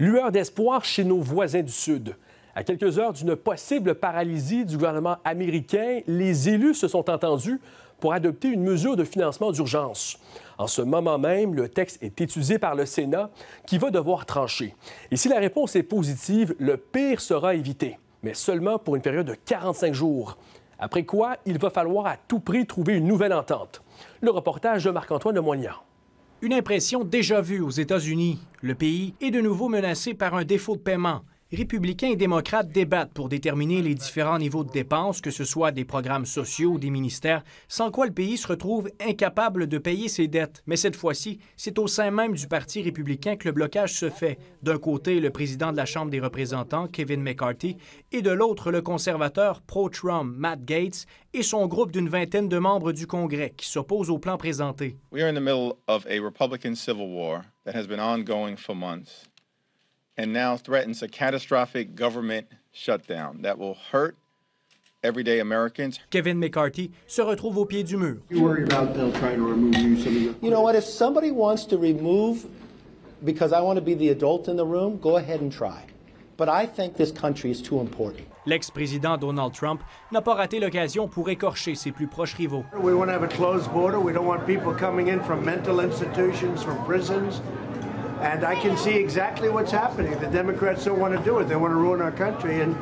Lueur d'espoir chez nos voisins du Sud. À quelques heures d'une possible paralysie du gouvernement américain, les élus se sont entendus pour adopter une mesure de financement d'urgence. En ce moment même, le texte est étudié par le Sénat qui va devoir trancher. Et si la réponse est positive, le pire sera évité, mais seulement pour une période de 45 jours. Après quoi, il va falloir à tout prix trouver une nouvelle entente. Le reportage de Marc-Antoine Moignan. Une impression déjà vue aux États-Unis. Le pays est de nouveau menacé par un défaut de paiement Républicains et démocrates débattent pour déterminer les différents niveaux de dépenses, que ce soit des programmes sociaux ou des ministères, sans quoi le pays se retrouve incapable de payer ses dettes. Mais cette fois-ci, c'est au sein même du Parti républicain que le blocage se fait. D'un côté, le président de la Chambre des représentants, Kevin McCarthy, et de l'autre, le conservateur pro-Trump, Matt Gates, et son groupe d'une vingtaine de membres du Congrès qui s'opposent au plan présenté. We are in the middle of a civil war and now threatens a catastrophic government shutdown that will hurt everyday Americans. Kevin McCarthy se retrouve au pied du mur. You worry about they'll try to remove you. You know what? If somebody wants to remove, because I want to be the adult in the room, go ahead and try. But I think this country is too important. L'ex-président Donald Trump n'a pas raté l'occasion pour écorcher ses plus proches rivaux. We want to have a closed border. We don't want people coming in from mental institutions, from prisons. And I can see exactly what's happening. The Democrats don't want to do it. They want to ruin our country. And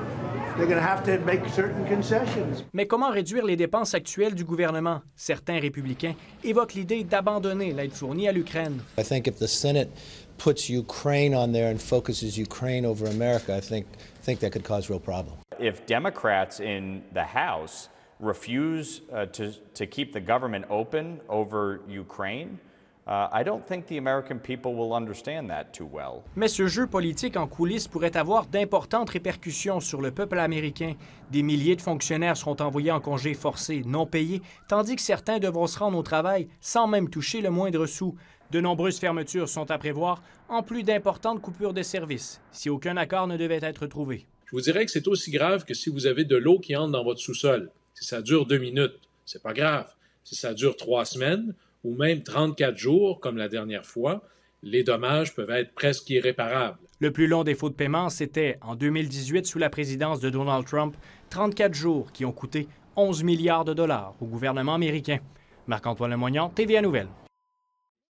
They're going to have to make certain concessions. Mais comment réduire les dépenses actuelles du gouvernement? Certains républicains évoquent l'idée d'abandonner l'aide fournie à l'Ukraine. I think if the Senate puts Ukraine on there and focuses Ukraine over America, I think think that could cause real problems. If Democrats in the House refuse uh, to to keep the government open over Ukraine, Mais ce jeu politique en coulisses pourrait avoir d'importantes répercussions sur le peuple américain. Des milliers de fonctionnaires seront envoyés en congé forcé, non payés, tandis que certains devront se rendre au travail sans même toucher le moindre sou. De nombreuses fermetures sont à prévoir, en plus d'importantes coupures de services, si aucun accord ne devait être trouvé. Je vous dirais que c'est aussi grave que si vous avez de l'eau qui entre dans votre sous-sol. Si ça dure deux minutes, c'est pas grave. Si ça dure trois semaines ou même 34 jours, comme la dernière fois, les dommages peuvent être presque irréparables. Le plus long défaut de paiement, c'était, en 2018, sous la présidence de Donald Trump, 34 jours qui ont coûté 11 milliards de dollars au gouvernement américain. Marc-Antoine Lemoignan, TVA Nouvelle.